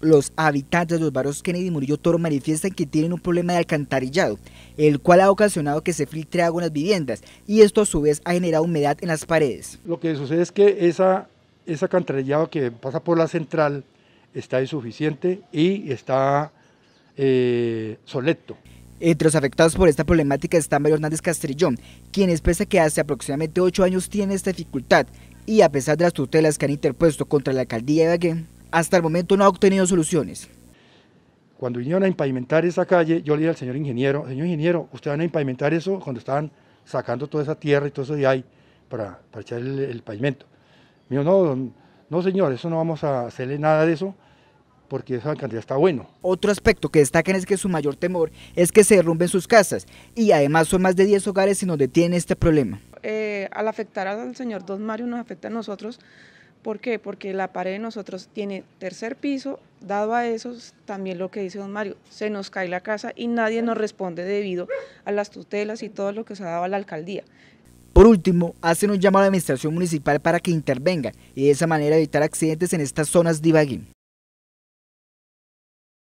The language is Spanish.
Los habitantes de los barrios Kennedy y Murillo Toro manifiestan que tienen un problema de alcantarillado, el cual ha ocasionado que se filtre agua en las viviendas y esto a su vez ha generado humedad en las paredes. Lo que sucede es que esa, ese alcantarillado que pasa por la central está insuficiente y está eh, soleto. Entre los afectados por esta problemática está Mario Hernández Castrillón, quien expresa que hace aproximadamente 8 años tiene esta dificultad y a pesar de las tutelas que han interpuesto contra la alcaldía de Baguén, hasta el momento no ha obtenido soluciones. Cuando vinieron a impavimentar esa calle, yo le dije al señor ingeniero, señor ingeniero, usted van a empavimentar eso cuando estaban sacando toda esa tierra y todo eso de ahí para, para echar el, pavimento. Me dijo, no, no señor, eso no vamos a hacerle nada de eso porque esa cantidad está bueno. Otro aspecto que destacan es que su mayor temor es que se derrumben sus casas y además son más de 10 hogares en donde tienen este problema. Eh, al afectar al señor Don Mario nos afecta a nosotros ¿Por qué? Porque la pared de nosotros tiene tercer piso, dado a eso también lo que dice don Mario, se nos cae la casa y nadie nos responde debido a las tutelas y todo lo que se ha dado a la alcaldía. Por último, hacen un llamado a la administración municipal para que intervenga y de esa manera evitar accidentes en estas zonas de